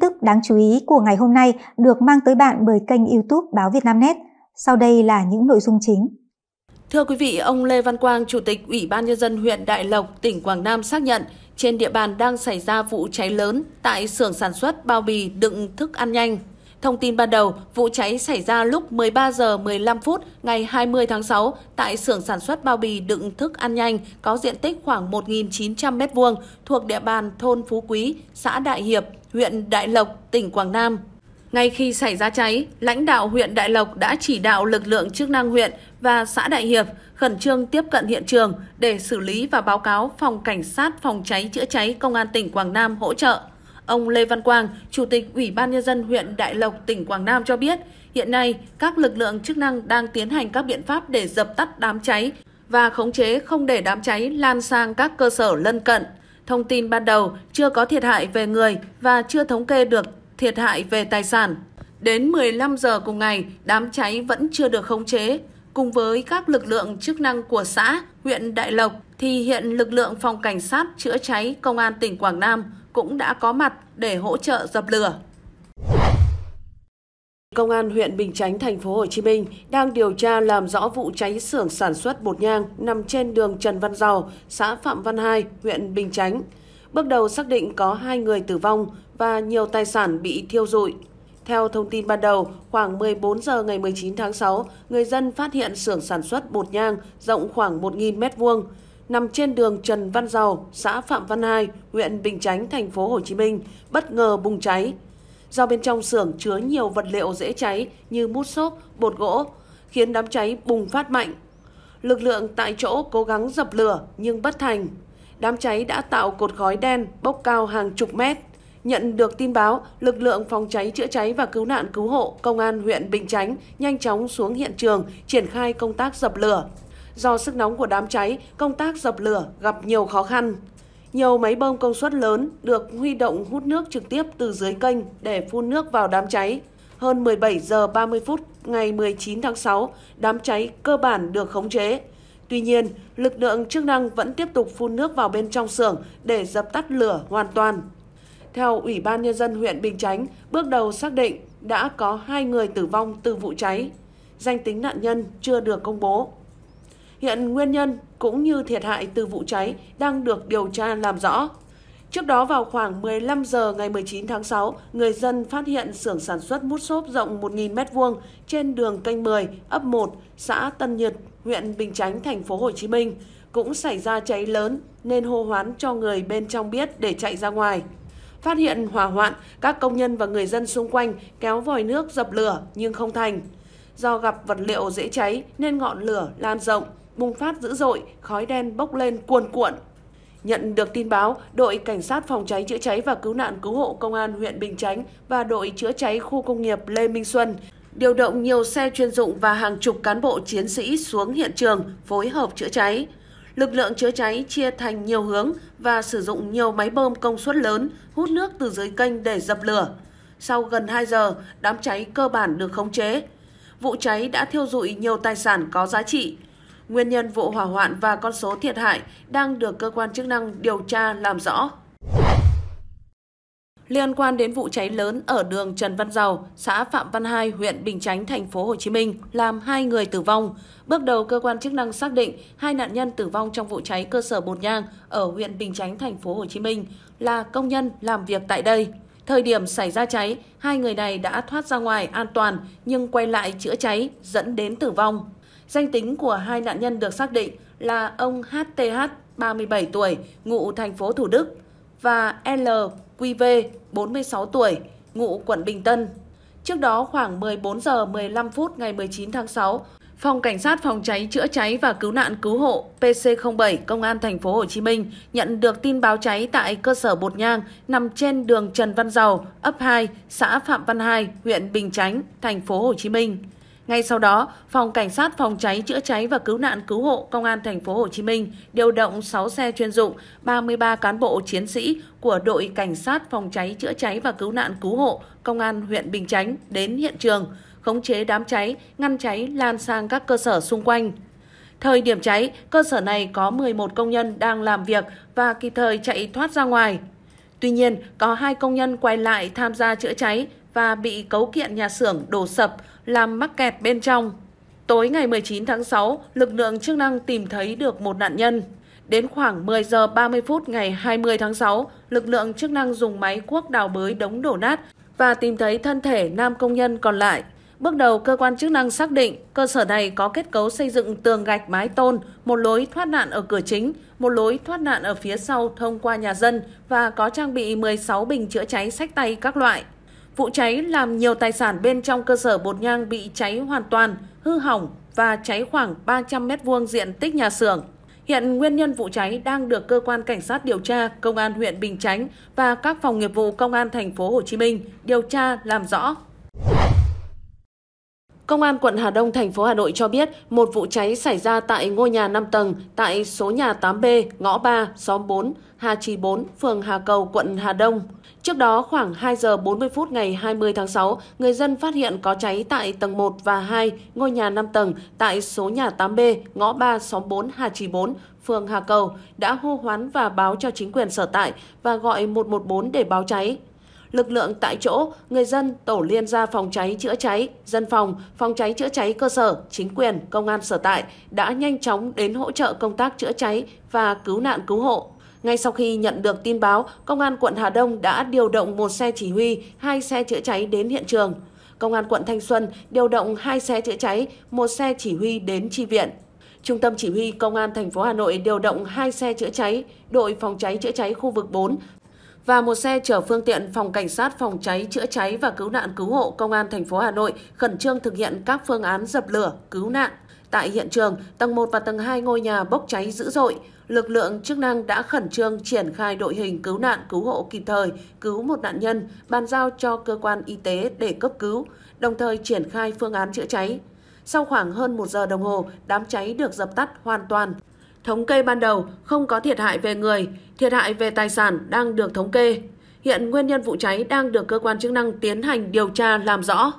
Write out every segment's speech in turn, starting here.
tin tức đáng chú ý của ngày hôm nay được mang tới bạn bởi kênh YouTube Báo Vietnamnet. Sau đây là những nội dung chính. Thưa quý vị, ông Lê Văn Quang, Chủ tịch Ủy ban Nhân dân huyện Đại Lộc, tỉnh Quảng Nam xác nhận trên địa bàn đang xảy ra vụ cháy lớn tại xưởng sản xuất bao bì đựng thức ăn nhanh. Thông tin ban đầu, vụ cháy xảy ra lúc 13 giờ 15 phút ngày 20 tháng 6 tại xưởng sản xuất bao bì đựng thức ăn nhanh có diện tích khoảng 1.900 m2 thuộc địa bàn thôn Phú Quý, xã Đại Hiệp, huyện Đại Lộc, tỉnh Quảng Nam. Ngay khi xảy ra cháy, lãnh đạo huyện Đại Lộc đã chỉ đạo lực lượng chức năng huyện và xã Đại Hiệp khẩn trương tiếp cận hiện trường để xử lý và báo cáo phòng cảnh sát phòng cháy chữa cháy công an tỉnh Quảng Nam hỗ trợ. Ông Lê Văn Quang, Chủ tịch Ủy ban Nhân dân huyện Đại Lộc, tỉnh Quảng Nam cho biết, hiện nay các lực lượng chức năng đang tiến hành các biện pháp để dập tắt đám cháy và khống chế không để đám cháy lan sang các cơ sở lân cận. Thông tin ban đầu chưa có thiệt hại về người và chưa thống kê được thiệt hại về tài sản. Đến 15 giờ cùng ngày, đám cháy vẫn chưa được khống chế. Cùng với các lực lượng chức năng của xã, huyện Đại Lộc thì hiện lực lượng phòng cảnh sát chữa cháy công an tỉnh Quảng Nam cũng đã có mặt để hỗ trợ dập lửa. Công an huyện Bình Chánh, thành phố Hồ Chí Minh đang điều tra làm rõ vụ cháy xưởng sản xuất bột nhang nằm trên đường Trần Văn Dầu, xã Phạm Văn Hai, huyện Bình Chánh. Bước đầu xác định có hai người tử vong và nhiều tài sản bị thiêu rụi. Theo thông tin ban đầu, khoảng 14 giờ ngày 19 tháng 6, người dân phát hiện xưởng sản xuất bột nhang rộng khoảng 1.000 m2 nằm trên đường Trần Văn Dầu, xã Phạm Văn Hai, huyện Bình Chánh, thành phố Hồ Chí Minh, bất ngờ bùng cháy do bên trong xưởng chứa nhiều vật liệu dễ cháy như mút xốp, bột gỗ, khiến đám cháy bùng phát mạnh. Lực lượng tại chỗ cố gắng dập lửa nhưng bất thành. Đám cháy đã tạo cột khói đen bốc cao hàng chục mét. Nhận được tin báo, lực lượng phòng cháy chữa cháy và cứu nạn cứu hộ công an huyện Bình Chánh nhanh chóng xuống hiện trường triển khai công tác dập lửa. Do sức nóng của đám cháy, công tác dập lửa gặp nhiều khó khăn. Nhiều máy bơm công suất lớn được huy động hút nước trực tiếp từ dưới kênh để phun nước vào đám cháy. Hơn 17 giờ 30 phút ngày 19 tháng 6, đám cháy cơ bản được khống chế. Tuy nhiên, lực lượng chức năng vẫn tiếp tục phun nước vào bên trong xưởng để dập tắt lửa hoàn toàn. Theo Ủy ban Nhân dân huyện Bình Chánh, bước đầu xác định đã có hai người tử vong từ vụ cháy. Danh tính nạn nhân chưa được công bố. Hiện nguyên nhân cũng như thiệt hại từ vụ cháy đang được điều tra làm rõ. Trước đó vào khoảng 15 giờ ngày 19 tháng 6, người dân phát hiện xưởng sản xuất mút xốp rộng 1.000 m2 trên đường kênh 10, ấp 1, xã Tân Nhật, huyện Bình Chánh, thành phố Hồ Chí Minh cũng xảy ra cháy lớn nên hô hoán cho người bên trong biết để chạy ra ngoài. Phát hiện hỏa hoạn, các công nhân và người dân xung quanh kéo vòi nước dập lửa nhưng không thành. Do gặp vật liệu dễ cháy nên ngọn lửa lan rộng, bùng phát dữ dội, khói đen bốc lên cuồn cuộn. Nhận được tin báo, đội cảnh sát phòng cháy chữa cháy và cứu nạn cứu hộ công an huyện Bình Chánh và đội chữa cháy khu công nghiệp Lê Minh Xuân điều động nhiều xe chuyên dụng và hàng chục cán bộ chiến sĩ xuống hiện trường phối hợp chữa cháy. Lực lượng chữa cháy chia thành nhiều hướng và sử dụng nhiều máy bơm công suất lớn hút nước từ dưới kênh để dập lửa. Sau gần 2 giờ, đám cháy cơ bản được khống chế. Vụ cháy đã thiêu dụi nhiều tài sản có giá trị, Nguyên nhân vụ hỏa hoạn và con số thiệt hại đang được cơ quan chức năng điều tra làm rõ. Liên quan đến vụ cháy lớn ở đường Trần Văn Dầu, xã Phạm Văn Hai, huyện Bình Chánh, thành phố Hồ Chí Minh, làm hai người tử vong. Bước đầu cơ quan chức năng xác định hai nạn nhân tử vong trong vụ cháy cơ sở bột nhang ở huyện Bình Chánh, thành phố Hồ Chí Minh là công nhân làm việc tại đây. Thời điểm xảy ra cháy, hai người này đã thoát ra ngoài an toàn nhưng quay lại chữa cháy dẫn đến tử vong. Danh tính của hai nạn nhân được xác định là ông HTH 37 tuổi, ngụ thành phố Thủ Đức và LQV 46 tuổi, ngụ quận Bình Tân. Trước đó khoảng 14 giờ 15 phút ngày 19 tháng 6, Phòng Cảnh sát phòng cháy chữa cháy và cứu nạn cứu hộ PC07 Công an thành phố Hồ Chí Minh nhận được tin báo cháy tại cơ sở bột nhang nằm trên đường Trần Văn Dầu, ấp 2, xã Phạm Văn Hai, huyện Bình Chánh, thành phố Hồ Chí Minh. Ngay sau đó, Phòng Cảnh sát Phòng cháy chữa cháy và Cứu nạn Cứu hộ Công an thành phố Hồ Chí Minh điều động 6 xe chuyên dụng, 33 cán bộ chiến sĩ của đội Cảnh sát Phòng cháy chữa cháy và Cứu nạn Cứu hộ Công an huyện Bình Chánh đến hiện trường, khống chế đám cháy, ngăn cháy lan sang các cơ sở xung quanh. Thời điểm cháy, cơ sở này có 11 công nhân đang làm việc và kịp thời chạy thoát ra ngoài. Tuy nhiên, có hai công nhân quay lại tham gia chữa cháy và bị cấu kiện nhà xưởng đổ sập, làm mắc kẹt bên trong. Tối ngày 19 tháng 6, lực lượng chức năng tìm thấy được một nạn nhân. Đến khoảng 10 giờ 30 phút ngày 20 tháng 6, lực lượng chức năng dùng máy cuốc đào bới đống đổ nát và tìm thấy thân thể nam công nhân còn lại. Bước đầu, cơ quan chức năng xác định cơ sở này có kết cấu xây dựng tường gạch mái tôn, một lối thoát nạn ở cửa chính, một lối thoát nạn ở phía sau thông qua nhà dân và có trang bị 16 bình chữa cháy sách tay các loại. Vụ cháy làm nhiều tài sản bên trong cơ sở bột nhang bị cháy hoàn toàn, hư hỏng và cháy khoảng 300 m2 diện tích nhà xưởng. Hiện nguyên nhân vụ cháy đang được cơ quan cảnh sát điều tra công an huyện Bình Chánh và các phòng nghiệp vụ công an thành phố Hồ Chí Minh điều tra làm rõ. Công an quận Hà Đông, thành phố Hà Nội cho biết một vụ cháy xảy ra tại ngôi nhà 5 tầng tại số nhà 8B, ngõ 3, xóm 4, Hà Trì 4, phường Hà Cầu, quận Hà Đông. Trước đó khoảng 2 giờ 40 phút ngày 20 tháng 6, người dân phát hiện có cháy tại tầng 1 và 2 ngôi nhà 5 tầng tại số nhà 8B, ngõ 3, xóm 4, Hà Trì 4, phường Hà Cầu đã hô hoán và báo cho chính quyền sở tại và gọi 114 để báo cháy. Lực lượng tại chỗ, người dân, tổ liên gia phòng cháy chữa cháy, dân phòng, phòng cháy chữa cháy cơ sở, chính quyền, công an sở tại đã nhanh chóng đến hỗ trợ công tác chữa cháy và cứu nạn cứu hộ. Ngay sau khi nhận được tin báo, Công an quận Hà Đông đã điều động một xe chỉ huy, hai xe chữa cháy đến hiện trường. Công an quận Thanh Xuân điều động hai xe chữa cháy, một xe chỉ huy đến chi viện. Trung tâm chỉ huy Công an thành phố Hà Nội điều động hai xe chữa cháy, đội phòng cháy chữa cháy khu vực 4 và một xe chở phương tiện phòng cảnh sát phòng cháy chữa cháy và cứu nạn cứu hộ công an thành phố Hà Nội khẩn trương thực hiện các phương án dập lửa, cứu nạn. Tại hiện trường, tầng 1 và tầng 2 ngôi nhà bốc cháy dữ dội. Lực lượng chức năng đã khẩn trương triển khai đội hình cứu nạn cứu hộ kịp thời, cứu một nạn nhân, bàn giao cho cơ quan y tế để cấp cứu, đồng thời triển khai phương án chữa cháy. Sau khoảng hơn một giờ đồng hồ, đám cháy được dập tắt hoàn toàn. Thống kê ban đầu không có thiệt hại về người, thiệt hại về tài sản đang được thống kê. Hiện nguyên nhân vụ cháy đang được cơ quan chức năng tiến hành điều tra làm rõ.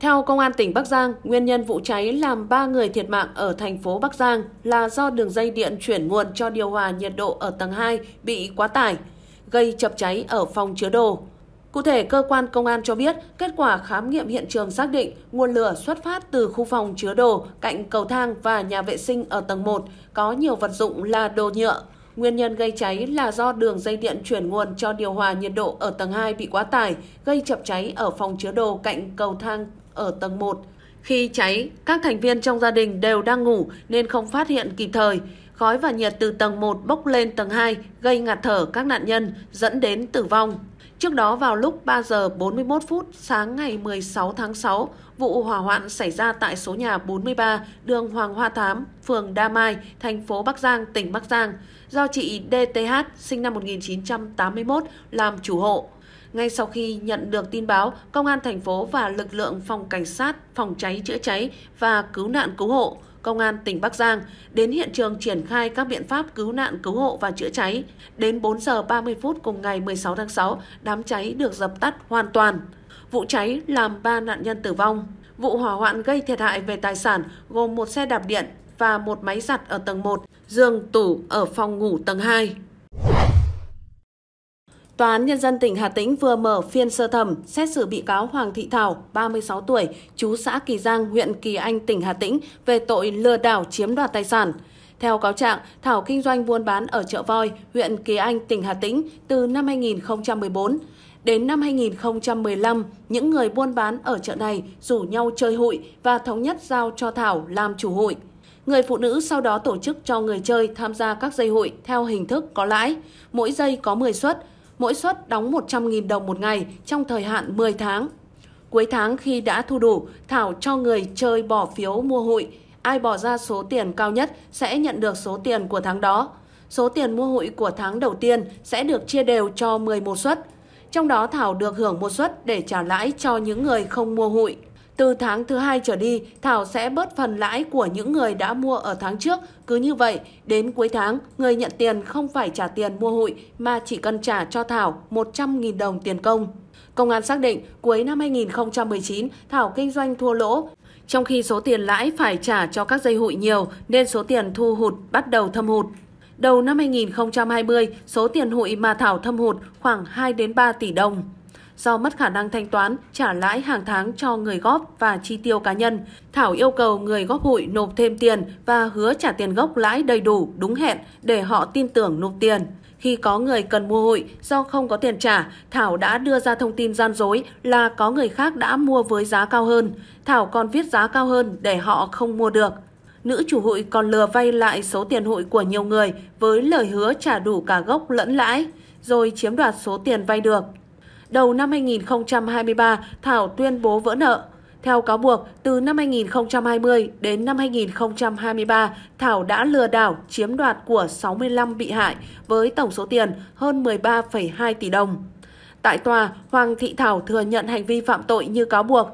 Theo Công an tỉnh Bắc Giang, nguyên nhân vụ cháy làm 3 người thiệt mạng ở thành phố Bắc Giang là do đường dây điện chuyển nguồn cho điều hòa nhiệt độ ở tầng 2 bị quá tải, gây chập cháy ở phòng chứa đồ. Cụ thể, cơ quan công an cho biết kết quả khám nghiệm hiện trường xác định nguồn lửa xuất phát từ khu phòng chứa đồ cạnh cầu thang và nhà vệ sinh ở tầng 1 có nhiều vật dụng là đồ nhựa. Nguyên nhân gây cháy là do đường dây điện chuyển nguồn cho điều hòa nhiệt độ ở tầng 2 bị quá tải, gây chập cháy ở phòng chứa đồ cạnh cầu thang ở tầng 1. Khi cháy, các thành viên trong gia đình đều đang ngủ nên không phát hiện kịp thời. Khói và nhiệt từ tầng 1 bốc lên tầng 2 gây ngạt thở các nạn nhân dẫn đến tử vong. Trước đó vào lúc 3 giờ 41 phút sáng ngày 16 tháng 6, vụ hỏa hoạn xảy ra tại số nhà 43 đường Hoàng Hoa Thám, phường Đa Mai, thành phố Bắc Giang, tỉnh Bắc Giang, do chị DTH sinh năm 1981 làm chủ hộ. Ngay sau khi nhận được tin báo, công an thành phố và lực lượng phòng cảnh sát, phòng cháy chữa cháy và cứu nạn cứu hộ Công an tỉnh Bắc Giang đến hiện trường triển khai các biện pháp cứu nạn cứu hộ và chữa cháy. Đến 4 giờ 30 phút cùng ngày 16 tháng 6, đám cháy được dập tắt hoàn toàn. Vụ cháy làm 3 nạn nhân tử vong. Vụ hỏa hoạn gây thiệt hại về tài sản gồm một xe đạp điện và một máy giặt ở tầng 1, giường tủ ở phòng ngủ tầng 2. Tòa án Nhân dân tỉnh Hà Tĩnh vừa mở phiên sơ thẩm xét xử bị cáo Hoàng Thị Thảo, 36 tuổi, chú xã Kỳ Giang, huyện Kỳ Anh, tỉnh Hà Tĩnh về tội lừa đảo chiếm đoạt tài sản. Theo cáo trạng, Thảo kinh doanh buôn bán ở chợ Voi, huyện Kỳ Anh, tỉnh Hà Tĩnh từ năm 2014. Đến năm 2015, những người buôn bán ở chợ này rủ nhau chơi hụi và thống nhất giao cho Thảo làm chủ hụi. Người phụ nữ sau đó tổ chức cho người chơi tham gia các dây hụi theo hình thức có lãi, mỗi dây có 10 suất mỗi suất đóng 100.000 đồng một ngày trong thời hạn 10 tháng. Cuối tháng khi đã thu đủ, Thảo cho người chơi bỏ phiếu mua hụi. Ai bỏ ra số tiền cao nhất sẽ nhận được số tiền của tháng đó. Số tiền mua hụi của tháng đầu tiên sẽ được chia đều cho 11 suất. Trong đó Thảo được hưởng một suất để trả lãi cho những người không mua hụi. Từ tháng thứ hai trở đi, Thảo sẽ bớt phần lãi của những người đã mua ở tháng trước. Cứ như vậy, đến cuối tháng, người nhận tiền không phải trả tiền mua hụi mà chỉ cần trả cho Thảo 100.000 đồng tiền công. Công an xác định cuối năm 2019, Thảo kinh doanh thua lỗ. Trong khi số tiền lãi phải trả cho các dây hụi nhiều nên số tiền thu hụt bắt đầu thâm hụt. Đầu năm 2020, số tiền hụi mà Thảo thâm hụt khoảng 2 đến 3 tỷ đồng do mất khả năng thanh toán, trả lãi hàng tháng cho người góp và chi tiêu cá nhân. Thảo yêu cầu người góp hụi nộp thêm tiền và hứa trả tiền gốc lãi đầy đủ, đúng hẹn để họ tin tưởng nộp tiền. Khi có người cần mua hụi do không có tiền trả, Thảo đã đưa ra thông tin gian dối là có người khác đã mua với giá cao hơn. Thảo còn viết giá cao hơn để họ không mua được nữ chủ hụi còn lừa vay lại số tiền hụi của nhiều người với lời hứa trả đủ cả gốc lẫn lãi, rồi chiếm đoạt số tiền vay được đầu năm 2023, Thảo tuyên bố vỡ nợ. Theo cáo buộc, từ năm 2020 đến năm 2023, Thảo đã lừa đảo chiếm đoạt của 65 bị hại với tổng số tiền hơn 13,2 tỷ đồng. Tại tòa, Hoàng Thị Thảo thừa nhận hành vi phạm tội như cáo buộc.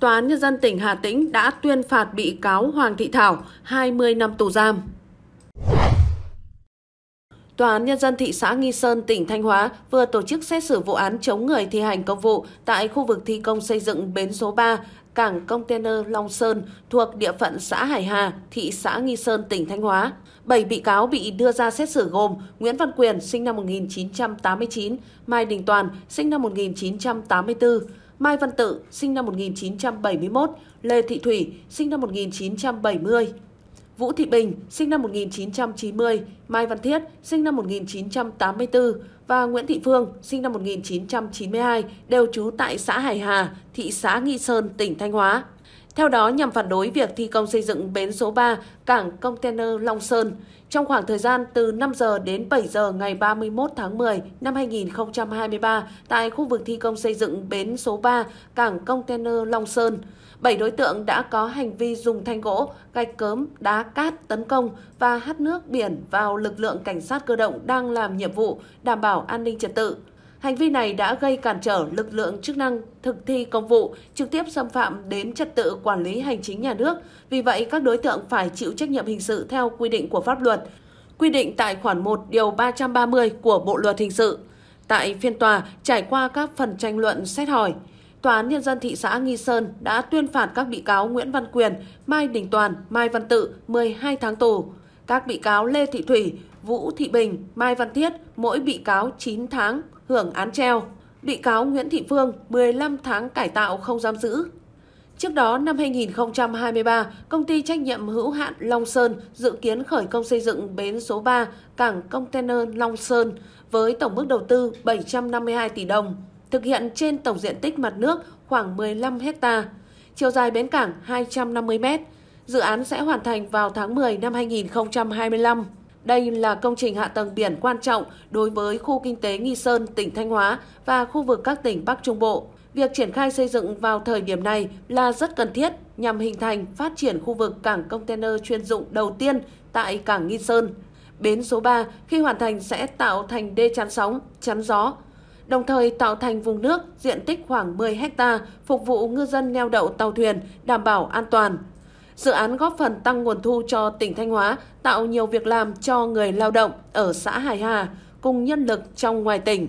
Tòa án Nhân dân tỉnh Hà Tĩnh đã tuyên phạt bị cáo Hoàng Thị Thảo 20 năm tù giam. Tòa án Nhân dân thị xã Nghi Sơn, tỉnh Thanh Hóa vừa tổ chức xét xử vụ án chống người thi hành công vụ tại khu vực thi công xây dựng bến số 3, cảng container Long Sơn thuộc địa phận xã Hải Hà, thị xã Nghi Sơn, tỉnh Thanh Hóa. Bảy bị cáo bị đưa ra xét xử gồm Nguyễn Văn Quyền, sinh năm 1989, Mai Đình Toàn, sinh năm 1984, Mai Văn Tự, sinh năm 1971, Lê Thị Thủy, sinh năm 1970. Vũ Thị Bình, sinh năm 1990, Mai Văn Thiết, sinh năm 1984 và Nguyễn Thị Phương, sinh năm 1992, đều trú tại xã Hải Hà, thị xã Nghi Sơn, tỉnh Thanh Hóa. Theo đó, nhằm phản đối việc thi công xây dựng bến số 3 cảng container Long Sơn, trong khoảng thời gian từ 5 giờ đến 7 giờ ngày 31 tháng 10 năm 2023 tại khu vực thi công xây dựng bến số 3 cảng container Long Sơn, 7 đối tượng đã có hành vi dùng thanh gỗ, gạch cớm, đá cát tấn công và hắt nước biển vào lực lượng cảnh sát cơ động đang làm nhiệm vụ đảm bảo an ninh trật tự. Hành vi này đã gây cản trở lực lượng chức năng thực thi công vụ, trực tiếp xâm phạm đến trật tự quản lý hành chính nhà nước. Vì vậy, các đối tượng phải chịu trách nhiệm hình sự theo quy định của pháp luật, quy định tại khoản 1 điều 330 của Bộ luật hình sự. Tại phiên tòa, trải qua các phần tranh luận xét hỏi, Tòa án Nhân dân thị xã Nghi Sơn đã tuyên phạt các bị cáo Nguyễn Văn Quyền, Mai Đình Toàn, Mai Văn Tự 12 tháng tù. Các bị cáo Lê Thị Thủy, Vũ Thị Bình, Mai Văn Thiết, mỗi bị cáo 9 tháng, hưởng án treo. Bị cáo Nguyễn Thị Phương, 15 tháng cải tạo không giam giữ. Trước đó, năm 2023, công ty trách nhiệm hữu hạn Long Sơn dự kiến khởi công xây dựng bến số 3 cảng container Long Sơn với tổng mức đầu tư 752 tỷ đồng thực hiện trên tổng diện tích mặt nước khoảng 15 ha, chiều dài bến cảng 250 m. Dự án sẽ hoàn thành vào tháng 10 năm 2025. Đây là công trình hạ tầng biển quan trọng đối với khu kinh tế Nghi Sơn, tỉnh Thanh Hóa và khu vực các tỉnh Bắc Trung Bộ. Việc triển khai xây dựng vào thời điểm này là rất cần thiết nhằm hình thành phát triển khu vực cảng container chuyên dụng đầu tiên tại cảng Nghi Sơn. Bến số 3 khi hoàn thành sẽ tạo thành đê chắn sóng, chắn gió, đồng thời tạo thành vùng nước diện tích khoảng 10 hecta phục vụ ngư dân neo đậu tàu thuyền, đảm bảo an toàn. Dự án góp phần tăng nguồn thu cho tỉnh Thanh Hóa, tạo nhiều việc làm cho người lao động ở xã Hải Hà, cùng nhân lực trong ngoài tỉnh.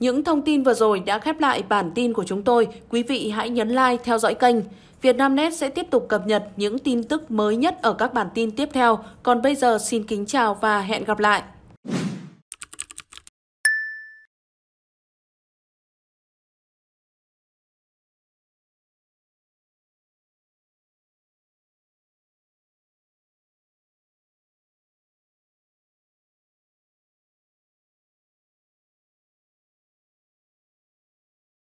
Những thông tin vừa rồi đã khép lại bản tin của chúng tôi. Quý vị hãy nhấn like, theo dõi kênh. Vietnamnet sẽ tiếp tục cập nhật những tin tức mới nhất ở các bản tin tiếp theo. Còn bây giờ xin kính chào và hẹn gặp lại.